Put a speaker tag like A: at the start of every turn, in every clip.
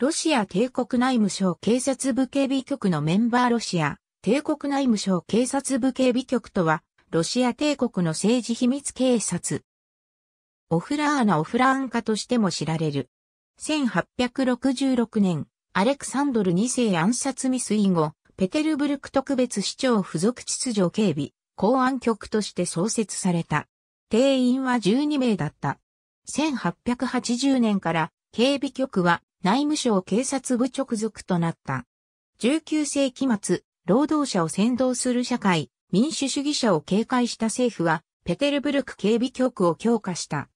A: ロシア帝国内務省警察部警備局のメンバーロシア帝国内務省警察部警備局とは、ロシア帝国の政治秘密警察。オフラーナ・オフラーンカとしても知られる。1866年、アレクサンドル2世暗殺未遂後、ペテルブルク特別市長付属秩序警備、公安局として創設された。定員は12名だった。1880年から警備局は内務省警察部直属となった。19世紀末、労働者を先導する社会、民主主義者を警戒した政府は、ペテルブルク警備局を強化した。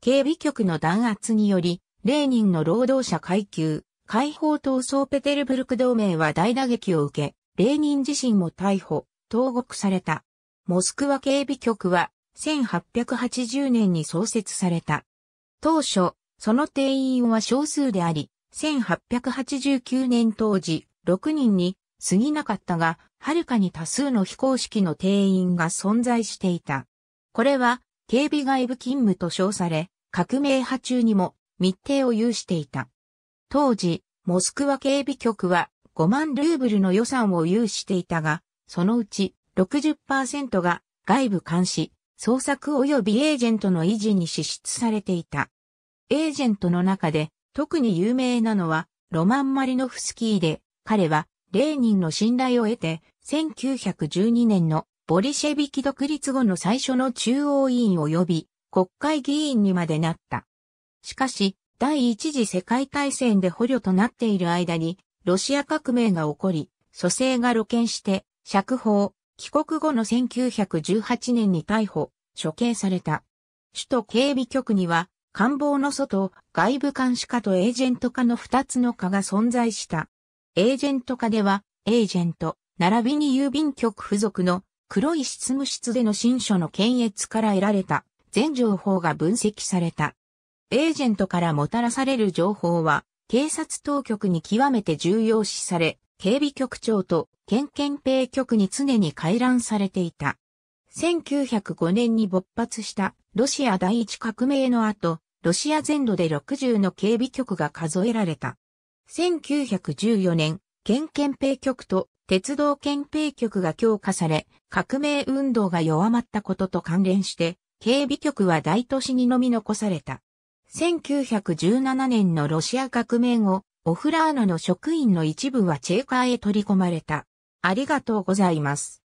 A: 警備局の弾圧により、レーニンの労働者階級、解放闘争ペテルブルク同盟は大打撃を受け、レーニン自身も逮捕、投獄された。モスクワ警備局は1880年に創設された。当初、その定員は少数であり、1889年当時6人に過ぎなかったが、はるかに多数の非公式の定員が存在していた。これは警備外部勤務と称され、革命派中にも密定を有していた。当時、モスクワ警備局は5万ルーブルの予算を有していたが、そのうち60%が外部監視、捜索及びエージェントの維持に支出されていた。エージェントの中で特に有名なのはロマン・マリノフスキーで、彼はレーニンの信頼を得て、1912年のボリシェビキ独立後の最初の中央委員及び国会議員にまでなった。しかし、第一次世界大戦で捕虜となっている間に、ロシア革命が起こり、蘇生が露見して、釈放、帰国後の1918年に逮捕、処刑された。首都警備局には、官房の外、外部監視課とエージェント課の二つの課が存在した。エージェント課では、エージェント、並びに郵便局付属の黒い執務室での新書の検閲から得られた全情報が分析された。エージェントからもたらされる情報は、警察当局に極めて重要視され、警備局長と県憲兵局に常に回覧されていた。1905年に勃発したロシア第一革命の後、ロシア全土で60の警備局が数えられた。1914年、県憲兵局と鉄道憲兵局が強化され、革命運動が弱まったことと関連して、警備局は大都市にのみ残された。1917年のロシア革命後、オフラーナの職員の一部はチェーカーへ取り込まれた。ありがとうございます。